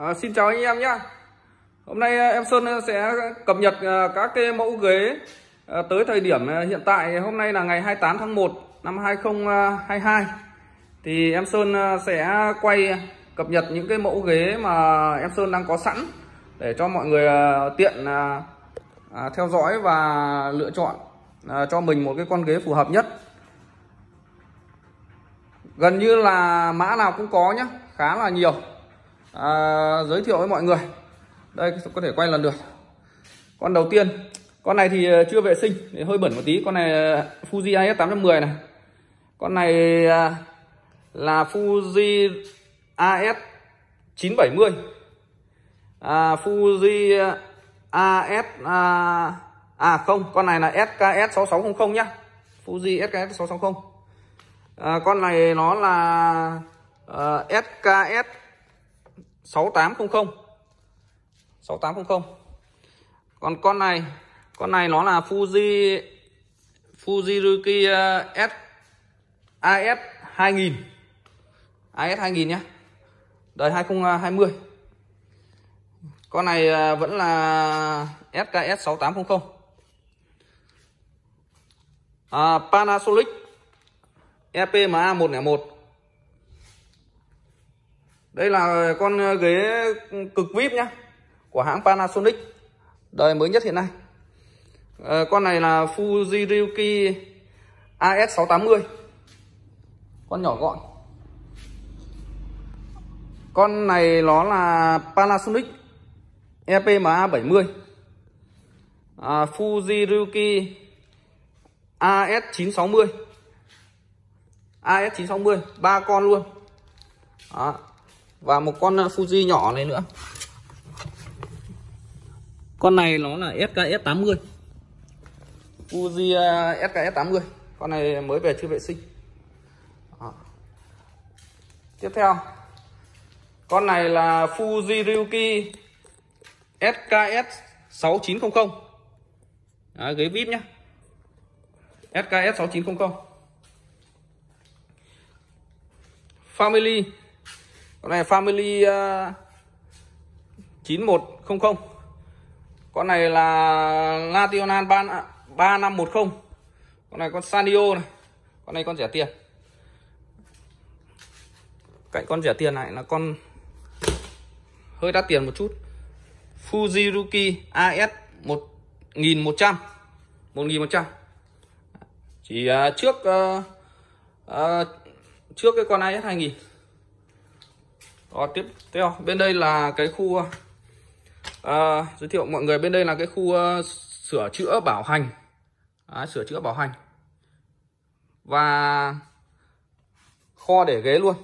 À, xin chào anh em nhé Hôm nay à, em Sơn à, sẽ cập nhật à, các cái mẫu ghế tới thời điểm hiện tại hôm nay là ngày 28 tháng 1 năm 2022 thì em Sơn sẽ quay cập nhật những cái mẫu ghế mà em Sơn đang có sẵn để cho mọi người tiện theo dõi và lựa chọn cho mình một cái con ghế phù hợp nhất gần như là mã nào cũng có nhé khá là nhiều à, giới thiệu với mọi người đây có thể quay lần được con đầu tiên con này thì à, chưa vệ sinh thì hơi bẩn một tí con này à, Fuji AS 810 này con này à, là Fuji AS 970 à, Fuji AS à, à không con này là SKS 6600 nhá Fuji SKS 660 à, con này nó là uh, SKS 6800 6800 còn con này con này nó là Fuji Fujiruki uh, S AS 2000 AS 2000 nhé đời 2020 con này à, vẫn là SKS 6800 à, Panasonic EPMA 101 đây là con ờ, ghế cực vip nhá của hãng Panasonic đời mới nhất hiện nay à, con này là Fujiryuki AS680 con nhỏ gọn con này nó là Panasonic EPMA 70 à, Fujiryuki AS960 AS960 ba con luôn đó và một con ờ, Fuji nhỏ này nữa con này nó là SKS 80 Fuji SKS ờ, 80 con này mới về chưa vệ sinh Đó. tiếp theo con này là Fuji Ryuki SKS 6900 Đấy, ghế vip nhá SKS 6900 Family con này family ờ, chín một không không con này là ba ba năm một không con này con Sanio này con này con rẻ tiền cạnh con rẻ tiền này là con hơi đắt tiền một chút Fujiruki AS một nghìn một trăm chỉ uh, trước uh, uh, trước cái con AS nghìn đó, tiếp theo bên đây là cái khu à, giới thiệu mọi người bên đây là cái khu uh, sửa chữa bảo hành à, sửa chữa bảo hành và kho để ghế luôn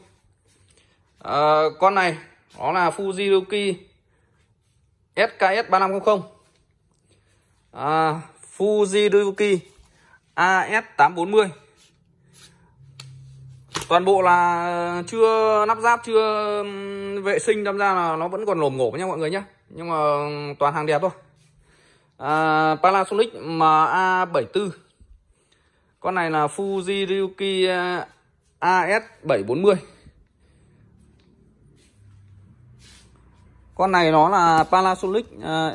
à, con này đó là Fujiruki SKS 3500 à, Fujiruki AS840 toàn bộ là chưa lắp ráp chưa vệ sinh đâm ra là nó vẫn còn lồm ngổm nha mọi người nhé nhưng mà toàn hàng đẹp thôi à, Panasonic MA74 con này là Fuji Ryuki à, AS740 con này nó là Panasonic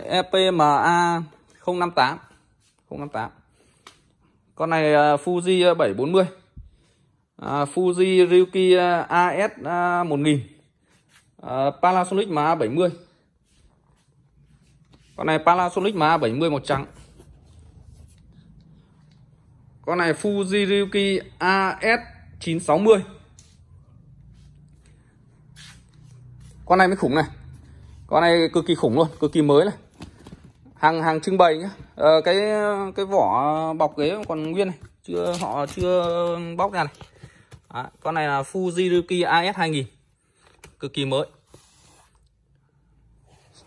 EPMA 058 058 con này Fuji 740 à, Fuji Ryuki à, AS1000 à, à, Panasonic mà A70 con này Panasonic mà A70 màu trắng con này Fuji Ryuki AS960 con này mới khủng này con này cực kỳ khủng luôn cực kỳ mới này hàng hàng trưng bày nhá à, cái cái vỏ bọc ghế còn nguyên này chưa họ chưa bóc ra này Đấy, con này là Fujiruki AS 2000 cực kỳ mới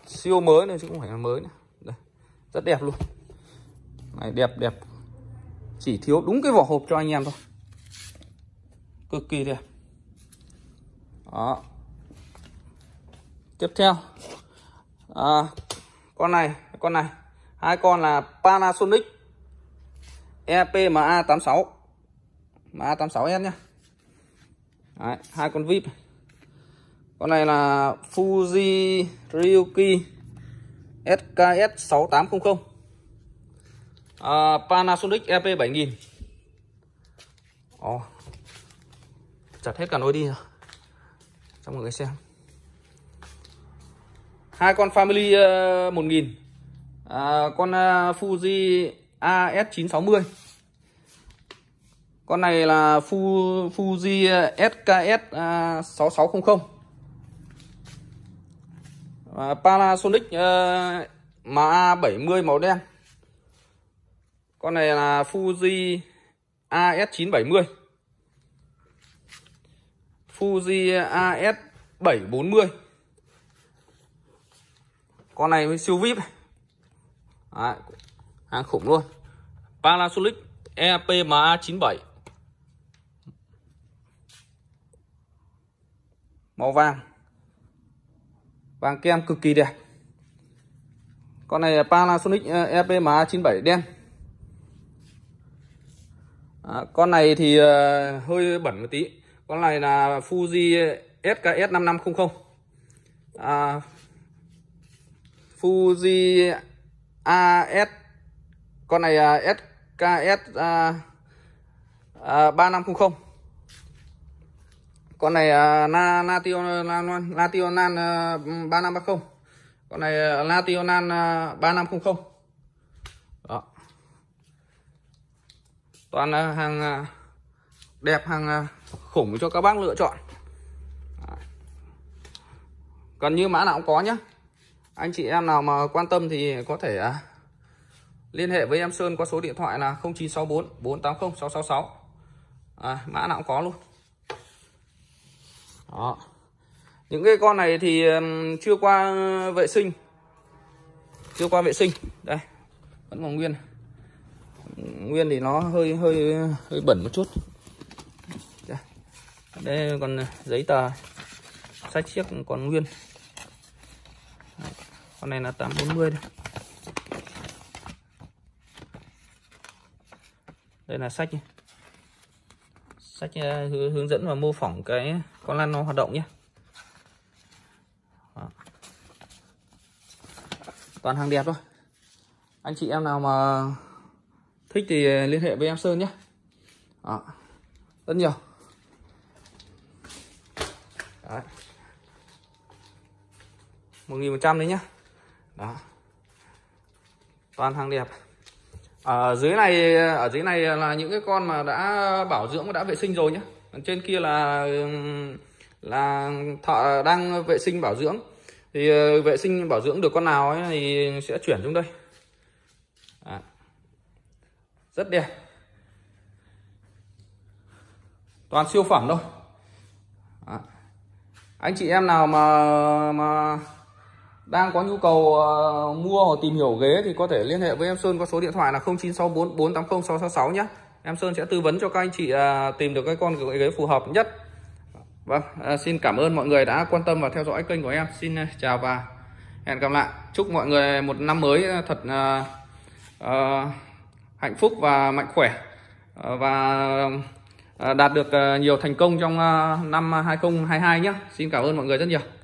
siêu mới này chứ không phải là mới nữa. Đây, rất đẹp luôn này đẹp đẹp chỉ thiếu đúng cái vỏ hộp cho anh em thôi cực kỳ đẹp đó tiếp theo à, con này con này hai con là Panasonic EPMA86 MA86S nhá Đấy, hai con vip con này là Fuji Ryuki SKS sáu 6800 à, Panasonic EP7000 nghìn chặt hết cả nối đi rồi cho mọi người xem hai con family uh, ờ, 1000 à, con uh, Fuji AS960 con này là Fuji SKS eh, 6600 à, và Panasonic ờ, MA70 màu đen con này là Fuji AS970 Fuji AS740 con này mới siêu vip Đấy, hàng khủng luôn Panasonic EPMA97 màu vàng vàng kem cực kỳ đẹp con này là Panasonic ờ, EPMA 97 đen à, con này thì uh, hơi bẩn một tí con này là Fuji SKS 5500 à, Fuji AS con này uh, SKS uh, uh, 3500 con này à, na là Nation Nationan 3530 con này à, à, ba năm không không đó toàn là hàng đẹp hàng khủng cho các bác lựa chọn gần như mã nào cũng có nhá anh chị em nào mà quan tâm thì có thể liên hệ với em Sơn qua số điện thoại là 0964 480 666 à, mã nào cũng có luôn đó những cái con này thì chưa qua vệ sinh chưa qua vệ sinh đây vẫn còn nguyên nguyên thì nó hơi hơi hơi bẩn một chút đây còn giấy tờ sách chiếc còn nguyên con này là 840 đây đây là sách sách ờ, hướng dẫn và mô phỏng cái con lăn nó hoạt động nhé toàn hàng đẹp thôi anh chị em nào mà thích thì liên hệ với em Sơn nhé Đó. rất nhiều Đấy. một trăm đấy nhá Đó. toàn hàng đẹp ở dưới này ở dưới này là những cái con mà đã bảo dưỡng và đã vệ sinh rồi nhé trên kia là là thợ đang vệ sinh bảo dưỡng thì ờ, vệ sinh bảo dưỡng được con nào ấy thì sẽ chuyển xuống đây à. rất đẹp toàn siêu phẩm thôi à. anh chị em nào mà mà đang có nhu cầu uh, mua hoặc tìm hiểu ghế thì có thể liên hệ với em Sơn qua số điện thoại là 0964480666 nhé. Em Sơn sẽ tư vấn cho các anh chị uh, tìm được cái con ghế phù hợp nhất. Vâng, uh, xin cảm ơn mọi người đã quan tâm và theo dõi kênh của em. Xin à, chào và hẹn gặp lại. Chúc mọi người một năm mới thật uh, uh, hạnh phúc và mạnh khỏe uh, và đạt được nhiều thành công trong năm 2022 nhé. Xin cảm ơn mọi người rất nhiều.